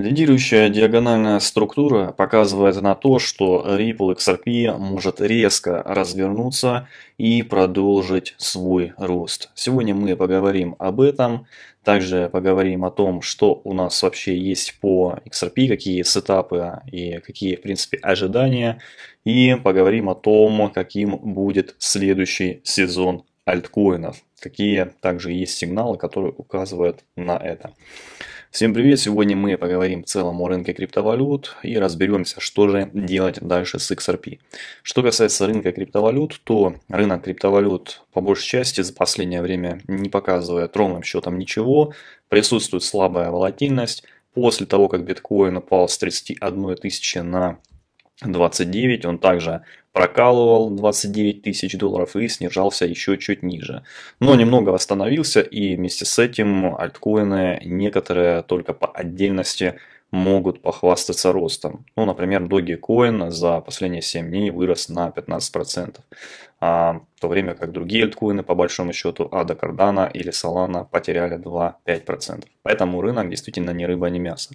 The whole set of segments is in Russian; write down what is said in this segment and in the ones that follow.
Лидирующая диагональная структура показывает на то, что Ripple XRP может резко развернуться и продолжить свой рост. Сегодня мы поговорим об этом, также поговорим о том, что у нас вообще есть по XRP, какие сетапы и какие, в принципе, ожидания, и поговорим о том, каким будет следующий сезон альткоинов, какие также есть сигналы, которые указывают на это. Всем привет! Сегодня мы поговорим в целом о рынке криптовалют и разберемся, что же делать дальше с XRP. Что касается рынка криптовалют, то рынок криптовалют по большей части за последнее время не показывает ровным счетом ничего, присутствует слабая волатильность. После того, как биткоин упал с 31 тысячи на 29, он также прокалывал 29 тысяч долларов и снижался еще чуть ниже. Но немного восстановился и вместе с этим альткоины некоторые только по отдельности могут похвастаться ростом. Ну, например, Dogecoin за последние 7 дней вырос на 15% в то время как другие альткоины, по большому счету, Ада Кардана или Solana потеряли 2-5%. Поэтому рынок действительно ни рыба, ни мясо.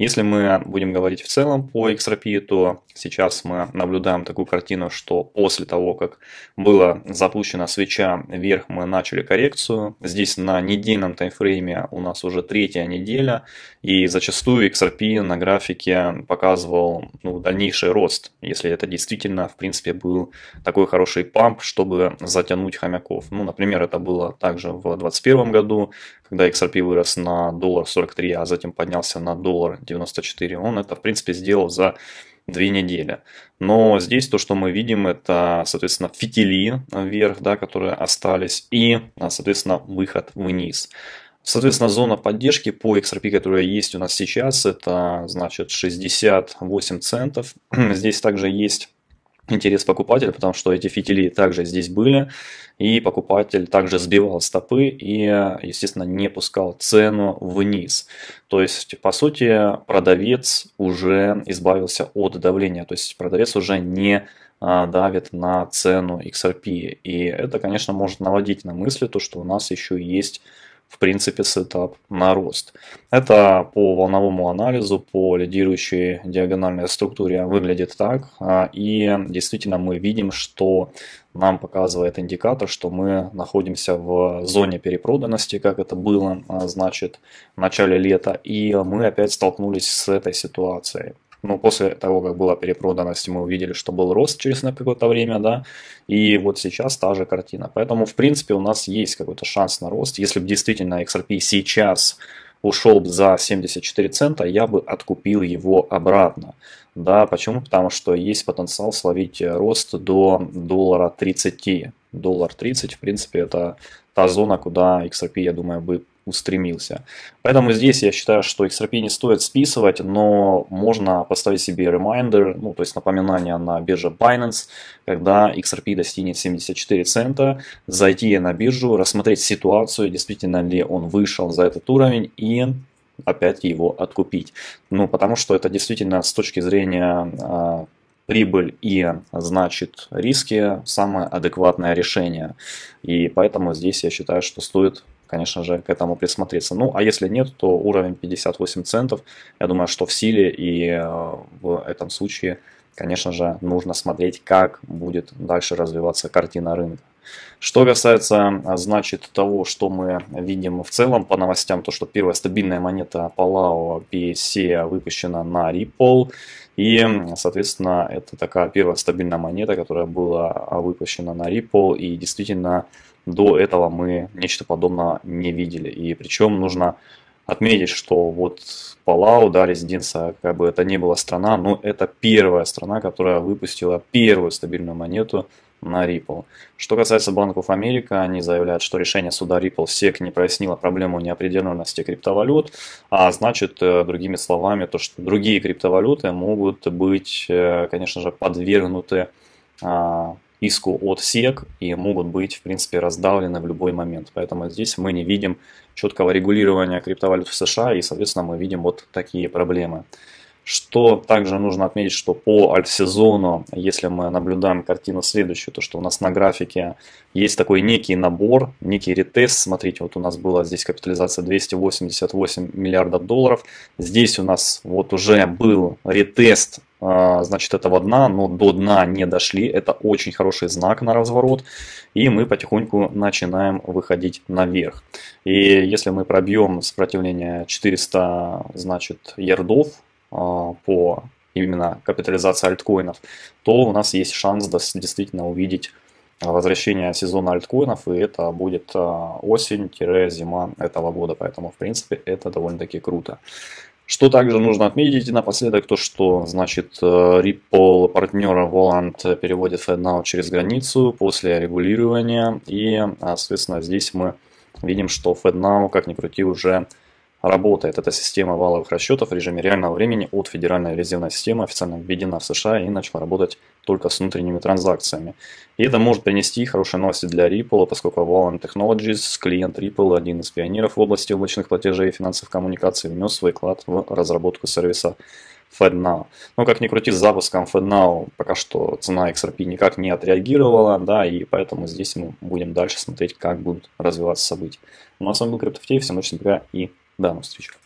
Если мы будем говорить в целом по XRP, то сейчас мы наблюдаем такую картину, что после того, как было запущена свеча вверх, мы начали коррекцию. Здесь на недельном таймфрейме у нас уже третья неделя, и зачастую XRP на графике показывал ну, дальнейший рост, если это действительно, в принципе, был такой хороший памп, чтобы затянуть хомяков. Ну, например, это было также в 2021 году, когда XRP вырос на доллар 43, а затем поднялся на доллар 94. Он это, в принципе, сделал за две недели. Но здесь то, что мы видим, это, соответственно, фитили вверх, да, которые остались, и, соответственно, выход вниз. Соответственно, зона поддержки по XRP, которая есть у нас сейчас, это значит 68 центов. Здесь также есть интерес покупателя, потому что эти фитили также здесь были, и покупатель также сбивал стопы и, естественно, не пускал цену вниз. То есть, по сути, продавец уже избавился от давления, то есть продавец уже не а, давит на цену XRP. И это, конечно, может наводить на мысли, то, что у нас еще есть в принципе, сетап на рост. Это по волновому анализу, по лидирующей диагональной структуре выглядит так. А, и действительно мы видим, что нам показывает индикатор, что мы находимся в зоне перепроданности, как это было, а, значит, в начале лета. И мы опять столкнулись с этой ситуацией ну, после того, как была перепроданность, мы увидели, что был рост через какое-то время, да, и вот сейчас та же картина. Поэтому, в принципе, у нас есть какой-то шанс на рост. Если бы действительно XRP сейчас ушел бы за 74 цента, я бы откупил его обратно. Да, почему? Потому что есть потенциал словить рост до доллара 30. Доллар 30, в принципе, это та зона, куда XRP, я думаю, бы устремился. Поэтому здесь я считаю, что XRP не стоит списывать, но можно поставить себе reminder, ну, то есть напоминание на бирже Binance, когда XRP достигнет 74 цента, зайти на биржу, рассмотреть ситуацию, действительно ли он вышел за этот уровень и опять его откупить. Ну, потому что это действительно с точки зрения а, прибыль и, значит, риски – самое адекватное решение. И поэтому здесь я считаю, что стоит конечно же, к этому присмотреться. Ну, а если нет, то уровень 58 центов, я думаю, что в силе, и э, в этом случае, конечно же, нужно смотреть, как будет дальше развиваться картина рынка. Что касается, а, значит, того, что мы видим в целом по новостям, то, что первая стабильная монета Palau PSC выпущена на Ripple, и, соответственно, это такая первая стабильная монета, которая была а, выпущена на Ripple, и действительно до этого мы нечто подобное не видели. И причем нужно отметить, что вот Палау, да, резиденция, как бы это не была страна, но это первая страна, которая выпустила первую стабильную монету на Ripple. Что касается банков Америка, они заявляют, что решение суда Ripple SEC не прояснило проблему неопределенности криптовалют, а значит, э, другими словами, то, что другие криптовалюты могут быть, э, конечно же, подвергнуты а, иску от SEC и могут быть, в принципе, раздавлены в любой момент. Поэтому здесь мы не видим четкого регулирования криптовалют в США и, соответственно, мы видим вот такие проблемы. Что также нужно отметить, что по альф если мы наблюдаем картину следующую, то что у нас на графике есть такой некий набор, некий ретест. Смотрите, вот у нас была здесь капитализация 288 миллиардов долларов. Здесь у нас вот уже был ретест а, значит, этого дна, но до дна не дошли. Это очень хороший знак на разворот. И мы потихоньку начинаем выходить наверх. И если мы пробьем сопротивление 400, значит, ярдов, а, по именно капитализации альткоинов, то у нас есть шанс действительно увидеть а, возвращение сезона альткоинов, и это будет а, осень-зима этого года. Поэтому, в принципе, это довольно-таки круто. Что также нужно отметить напоследок, то что, значит, э, Ripple партнера Volant переводит FedNow через границу после регулирования, и, соответственно, здесь мы видим, что FedNow, как ни крути, уже работает эта система валовых расчетов в режиме реального времени от Федеральной резервной системы, официально введена в США и начала работать только с внутренними транзакциями. И это может принести хорошие новости для Ripple, поскольку Valen Technologies, клиент Ripple, один из пионеров в области облачных платежей и финансовых коммуникаций, внес свой вклад в разработку сервиса FedNow. Но ну, как ни крути, с запуском FedNow пока что цена XRP никак не отреагировала, да, и поэтому здесь мы будем дальше смотреть, как будут развиваться события. Ну а с вами был CryptoFT, всем удачи, и данном случае.